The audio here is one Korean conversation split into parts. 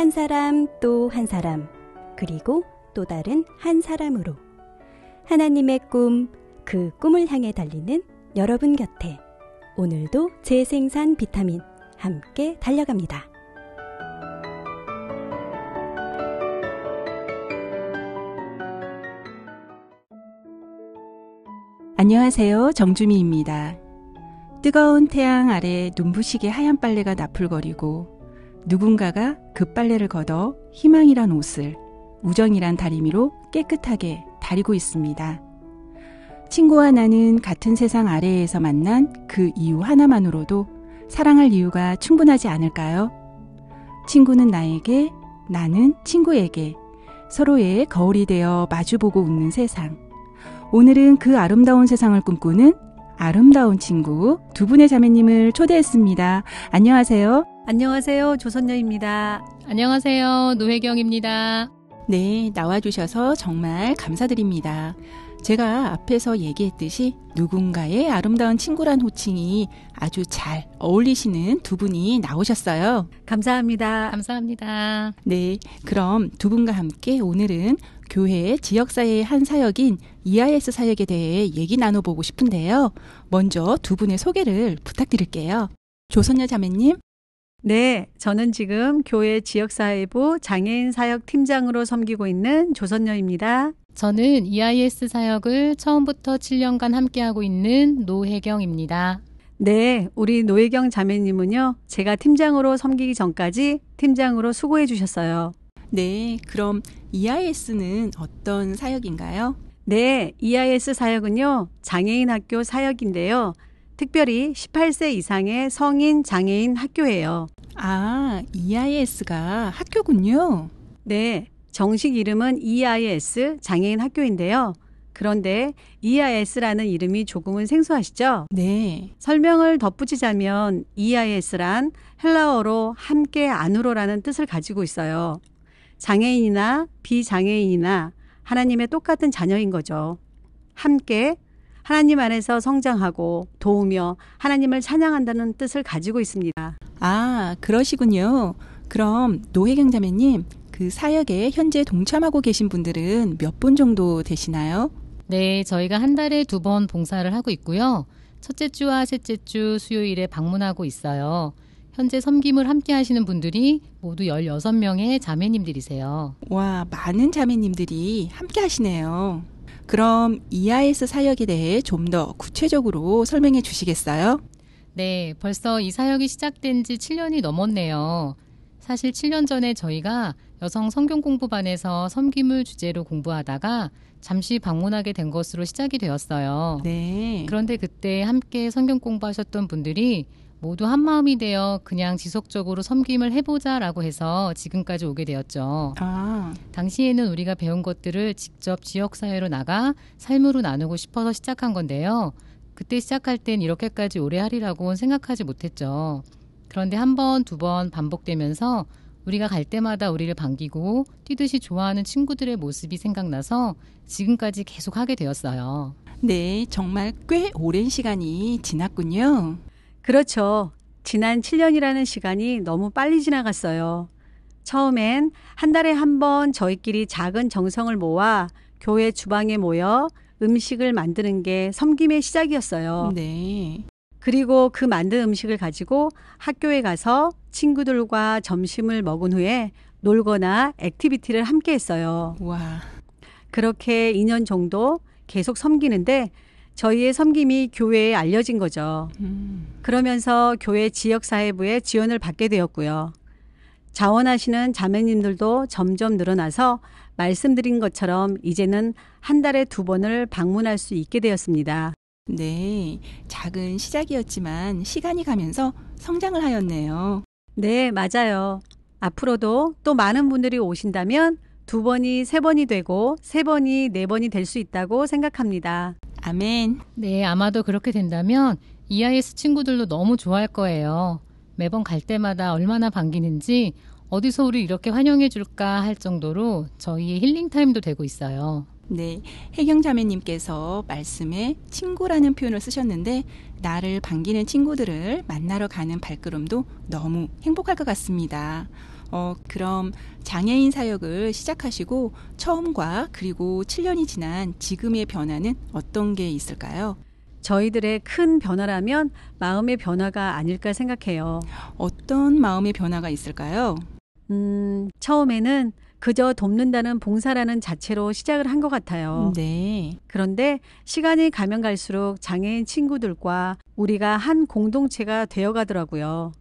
한 사람 또 한 사람, 그리고 또 다른 한 사람으로 하나님의 꿈, 그 꿈을 향해 달리는 여러분 곁에 오늘도 재생산 비타민 함께 달려갑니다. 안녕하세요. 정주미입니다. 뜨거운 태양 아래 눈부시게 하얀 빨래가 나풀거리고 누군가가 그 빨래를 걷어 희망이란 옷을 우정이란 다리미로 깨끗하게 다리고 있습니다. 친구와 나는 같은 세상 아래에서 만난 그 이유 하나만으로도 사랑할 이유가 충분하지 않을까요? 친구는 나에게, 나는 친구에게 서로의 거울이 되어 마주보고 웃는 세상. 오늘은 그 아름다운 세상을 꿈꾸는 아름다운 친구 두 분의 자매님을 초대했습니다. 안녕하세요. 안녕하세요. 조선녀입니다. 안녕하세요. 노혜경입니다. 네, 나와주셔서 정말 감사드립니다. 제가 앞에서 얘기했듯이 누군가의 아름다운 친구란 호칭이 아주 잘 어울리시는 두 분이 나오셨어요. 감사합니다. 감사합니다. 네, 그럼 두 분과 함께 오늘은 교회 지역사회의 한 사역인 EIS 사역에 대해 얘기 나눠보고 싶은데요. 먼저 두 분의 소개를 부탁드릴게요. 조선여 자매님, 네, 저는 지금 교회 지역사회부 장애인 사역 팀장으로 섬기고 있는 조선녀입니다. 저는 EIS 사역을 처음부터 7년간 함께하고 있는 노혜경입니다. 네, 우리 노혜경 자매님은요, 제가 팀장으로 섬기기 전까지 팀장으로 수고해 주셨어요. 네, 그럼 EIS는 어떤 사역인가요? 네, EIS 사역은요, 장애인 학교 사역인데요. 특별히 18세 이상의 성인 장애인 학교예요. 아, EIS가 학교군요. 네, 정식 이름은 EIS 장애인 학교인데요. 그런데 EIS라는 이름이 조금은 생소하시죠? 네. 설명을 덧붙이자면 EIS란 헬라어로 함께 안으로라는 뜻을 가지고 있어요. 장애인이나 비장애인이나 하나님의 똑같은 자녀인 거죠. 함께 하나님 안에서 성장하고 도우며 하나님을 찬양한다는 뜻을 가지고 있습니다. 아, 그러시군요. 그럼 노혜경 자매님, 그 사역에 현재 동참하고 계신 분들은 몇 분 정도 되시나요? 네, 저희가 한 달에 두 번 봉사를 하고 있고요. 첫째 주와 셋째 주 수요일에 방문하고 있어요. 현재 섬김을 함께 하시는 분들이 모두 16명의 자매님들이세요. 와, 많은 자매님들이 함께 하시네요. 그럼 EIS 사역에 대해 좀 더 구체적으로 설명해 주시겠어요? 네, 벌써 이 사역이 시작된 지 7년이 넘었네요. 사실 7년 전에 저희가 여성 성경 공부반에서 섬김을 주제로 공부하다가 잠시 방문하게 된 것으로 시작이 되었어요. 네. 그런데 그때 함께 성경 공부하셨던 분들이 모두 한 마음이 되어 그냥 지속적으로 섬김을 해보자라고 해서 지금까지 오게 되었죠. 아. 당시에는 우리가 배운 것들을 직접 지역 사회로 나가 삶으로 나누고 싶어서 시작한 건데요. 그때 시작할 땐 이렇게까지 오래 하리라고는 생각하지 못했죠. 그런데 한 번, 두 번 반복되면서 우리가 갈 때마다 우리를 반기고 뛰듯이 좋아하는 친구들의 모습이 생각나서 지금까지 계속 하게 되었어요. 네, 정말 꽤 오랜 시간이 지났군요. 그렇죠. 지난 7년이라는 시간이 너무 빨리 지나갔어요. 처음엔 한 달에 한 번 저희끼리 작은 정성을 모아 교회 주방에 모여 음식을 만드는 게 섬김의 시작이었어요. 네. 그리고 그 만든 음식을 가지고 학교에 가서 친구들과 점심을 먹은 후에 놀거나 액티비티를 함께 했어요. 와. 그렇게 2년 정도 계속 섬기는데 저희의 섬김이 교회에 알려진 거죠. 음. 그러면서 교회 지역사회부의 지원을 받게 되었고요. 자원하시는 자매님들도 점점 늘어나서 말씀드린 것처럼 이제는 한 달에 두 번을 방문할 수 있게 되었습니다. 네, 작은 시작이었지만 시간이 가면서 성장을 하였네요. 네, 맞아요. 앞으로도 또 많은 분들이 오신다면 두 번이 세 번이 되고 세 번이 네 번이 될 수 있다고 생각합니다. 아멘. 네, 아마도 그렇게 된다면 EIS 친구들도 너무 좋아할 거예요. 매번 갈 때마다 얼마나 반기는지 어디서 우리 이렇게 환영해 줄까 할 정도로 저희의 힐링 타임도 되고 있어요. 네, 혜경 자매님께서 말씀에 친구라는 표현을 쓰셨는데 나를 반기는 친구들을 만나러 가는 발걸음도 너무 행복할 것 같습니다. 어, 그럼 장애인 사역을 시작하시고 처음과 그리고 7년이 지난 지금의 변화는 어떤 게 있을까요? 저희들의 큰 변화라면 마음의 변화가 아닐까 생각해요. 어떤 마음의 변화가 있을까요? 음, 처음에는 그저 돕는다는 봉사라는 자체로 시작을 한 것 같아요. 네. 그런데 시간이 가면 갈수록 장애인 친구들과 우리가 한 공동체가 되어 가더라고요.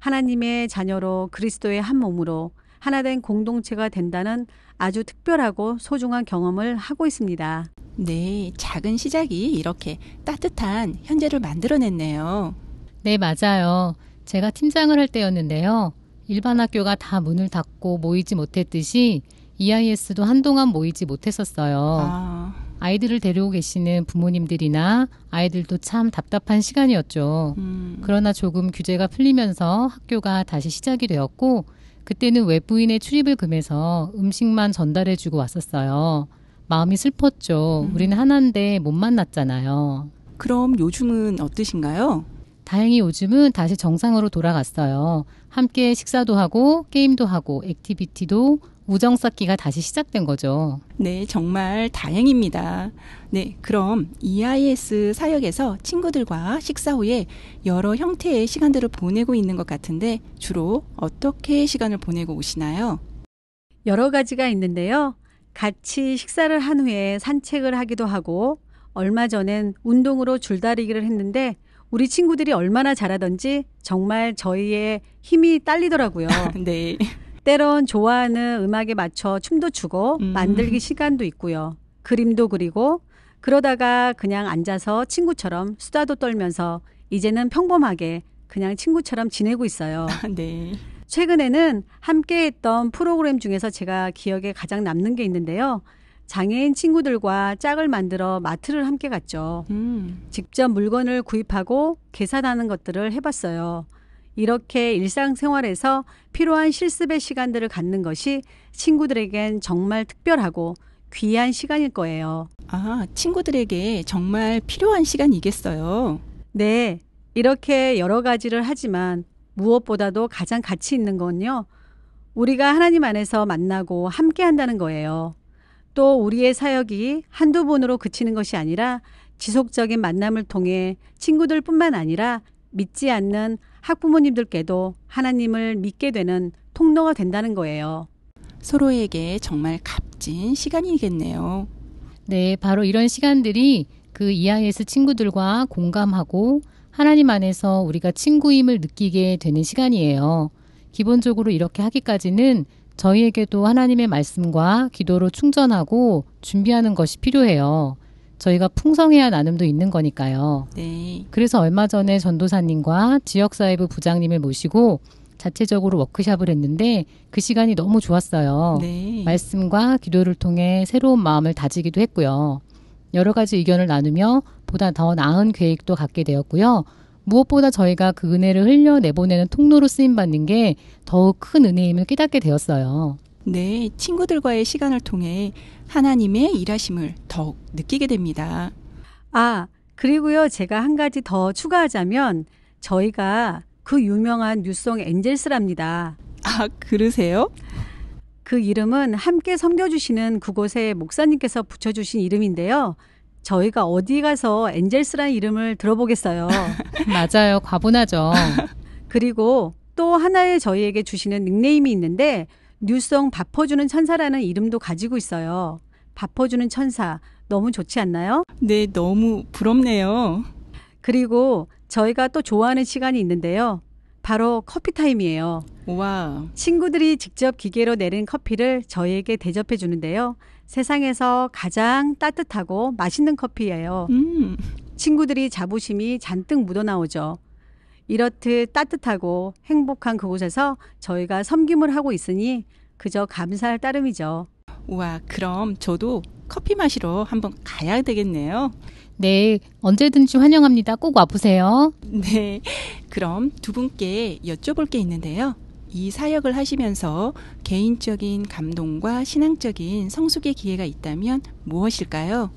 하나님의 자녀로 그리스도의 한 몸으로 하나된 공동체가 된다는 아주 특별하고 소중한 경험을 하고 있습니다. 네, 작은 시작이 이렇게 따뜻한 현재를 만들어냈네요. 네, 맞아요. 제가 팀장을 할 때였는데요. 일반 학교가 다 문을 닫고 모이지 못했듯이 EIS도 한동안 모이지 못했었어요. 아... 아이들을 데리고 계시는 부모님들이나 아이들도 참 답답한 시간이었죠. 음... 그러나 조금 규제가 풀리면서 학교가 다시 시작이 되었고 그때는 외부인의 출입을 금해서 음식만 전달해주고 왔었어요. 마음이 슬펐죠. 음. 우리는 하나인데 못 만났잖아요. 그럼 요즘은 어떠신가요? 다행히 요즘은 다시 정상으로 돌아갔어요. 함께 식사도 하고 게임도 하고 액티비티도 우정 쌓기가 다시 시작된 거죠. 네, 정말 다행입니다. 네, 그럼 EIS 사역에서 친구들과 식사 후에 여러 형태의 시간들을 보내고 있는 것 같은데 주로 어떻게 시간을 보내고 오시나요? 여러 가지가 있는데요. 같이 식사를 한 후에 산책을 하기도 하고 얼마 전엔 운동으로 줄다리기를 했는데 우리 친구들이 얼마나 잘하던지 정말 저희의 힘이 딸리더라고요. 네. 때론 좋아하는 음악에 맞춰 춤도 추고 음. 만들기 시간도 있고요. 그림도 그리고 그러다가 그냥 앉아서 친구처럼 수다도 떨면서 이제는 평범하게 그냥 친구처럼 지내고 있어요. 네. 최근에는 함께 했던 프로그램 중에서 제가 기억에 가장 남는 게 있는데요. 장애인 친구들과 짝을 만들어 마트를 함께 갔죠. 음. 직접 물건을 구입하고 계산하는 것들을 해봤어요. 이렇게 일상생활에서 필요한 실습의 시간들을 갖는 것이 친구들에겐 정말 특별하고 귀한 시간일 거예요. 아, 친구들에게 정말 필요한 시간이겠어요. 네. 이렇게 여러 가지를 하지만 무엇보다도 가장 가치 있는 건요. 우리가 하나님 안에서 만나고 함께 한다는 거예요. 또 우리의 사역이 한두 번으로 그치는 것이 아니라 지속적인 만남을 통해 친구들뿐만 아니라 믿지 않는 학부모님들께도 하나님을 믿게 되는 통로가 된다는 거예요. 서로에게 정말 값진 시간이겠네요. 네, 바로 이런 시간들이 그 EIS 친구들과 공감하고 하나님 안에서 우리가 친구임을 느끼게 되는 시간이에요. 기본적으로 이렇게 하기까지는 저희에게도 하나님의 말씀과 기도로 충전하고 준비하는 것이 필요해요. 저희가 풍성해야 나눔도 있는 거니까요. 네. 그래서 얼마 전에 전도사님과 지역사회부 부장님을 모시고 자체적으로 워크샵을 했는데 그 시간이 너무 좋았어요. 네. 말씀과 기도를 통해 새로운 마음을 다지기도 했고요. 여러 가지 의견을 나누며 보다 더 나은 계획도 갖게 되었고요. 무엇보다 저희가 그 은혜를 흘려내보내는 통로로 쓰임받는 게 더욱 큰 은혜임을 깨닫게 되었어요. 네, 친구들과의 시간을 통해 하나님의 일하심을 더욱 느끼게 됩니다. 아, 그리고요, 제가 한 가지 더 추가하자면 저희가 그 유명한 뉴송 엔젤스랍니다. 아, 그러세요? 그 이름은 함께 섬겨주시는 그곳의 목사님께서 붙여주신 이름인데요. 저희가 어디 가서 엔젤스라는 이름을 들어보겠어요. 맞아요. 과분하죠. 그리고 또 하나의 저희에게 주시는 닉네임이 있는데 뉴송 바퍼주는 천사라는 이름도 가지고 있어요. 바퍼주는 천사 너무 좋지 않나요? 네, 너무 부럽네요. 그리고 저희가 또 좋아하는 시간이 있는데요. 바로 커피 타임이에요. 와. 친구들이 직접 기계로 내린 커피를 저희에게 대접해 주는데요. 세상에서 가장 따뜻하고 맛있는 커피예요. 음. 친구들이 자부심이 잔뜩 묻어나오죠. 이렇듯 따뜻하고 행복한 그곳에서 저희가 섬김을 하고 있으니 그저 감사할 따름이죠. 우와, 그럼 저도 커피 마시러 한번 가야 되겠네요. 네, 언제든지 환영합니다. 꼭 와보세요. 네, 그럼 두 분께 여쭤볼 게 있는데요. 이 사역을 하시면서 개인적인 감동과 신앙적인 성숙의 기회가 있다면 무엇일까요?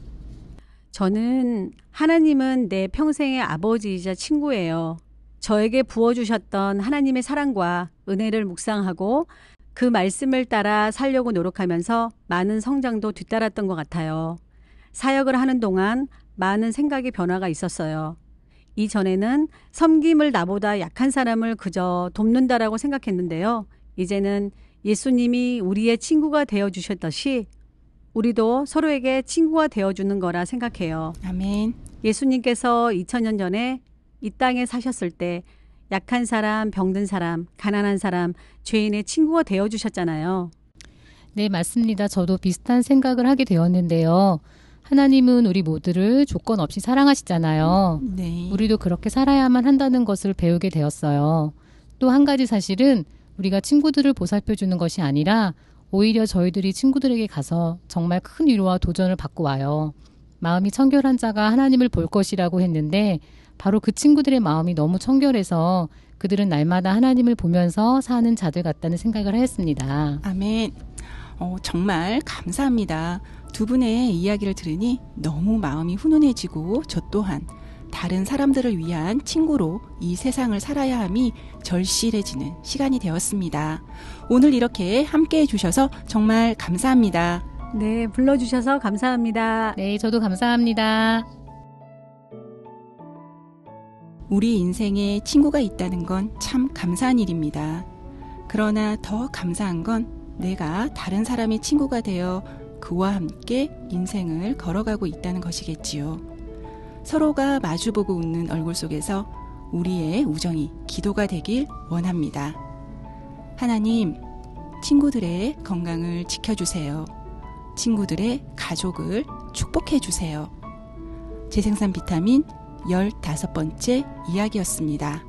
저는 하나님은 내 평생의 아버지이자 친구예요. 저에게 부어주셨던 하나님의 사랑과 은혜를 묵상하고 그 말씀을 따라 살려고 노력하면서 많은 성장도 뒤따랐던 것 같아요. 사역을 하는 동안 많은 생각의 변화가 있었어요. 이전에는 섬김을 나보다 약한 사람을 그저 돕는다라고 생각했는데요. 이제는 예수님이 우리의 친구가 되어 주셨듯이 우리도 서로에게 친구가 되어 주는 거라 생각해요. 아멘. 예수님께서 2000년 전에 이 땅에 사셨을 때 약한 사람, 병든 사람, 가난한 사람, 죄인의 친구가 되어 주셨잖아요. 네, 맞습니다. 저도 비슷한 생각을 하게 되었는데요. 하나님은 우리 모두를 조건 없이 사랑하시잖아요. 네. 우리도 그렇게 살아야만 한다는 것을 배우게 되었어요. 또 한 가지 사실은 우리가 친구들을 보살펴 주는 것이 아니라 오히려 저희들이 친구들에게 가서 정말 큰 위로와 도전을 받고 와요. 마음이 청결한 자가 하나님을 볼 것이라고 했는데 바로 그 친구들의 마음이 너무 청결해서 그들은 날마다 하나님을 보면서 사는 자들 같다는 생각을 하였습니다. 아멘. 어, 정말 감사합니다. 두 분의 이야기를 들으니 너무 마음이 훈훈해지고 저 또한 다른 사람들을 위한 친구로 이 세상을 살아야 함이 절실해지는 시간이 되었습니다. 오늘 이렇게 함께 해주셔서 정말 감사합니다. 네, 불러주셔서 감사합니다. 네, 저도 감사합니다. 우리 인생에 친구가 있다는 건 참 감사한 일입니다. 그러나 더 감사한 건 내가 다른 사람의 친구가 되어 그와 함께 인생을 걸어가고 있다는 것이겠지요. 서로가 마주보고 웃는 얼굴 속에서 우리의 우정이 기도가 되길 원합니다. 하나님, 친구들의 건강을 지켜주세요. 친구들의 가족을 축복해주세요. 재생산 비타민 1 5 번째 이야기였습니다.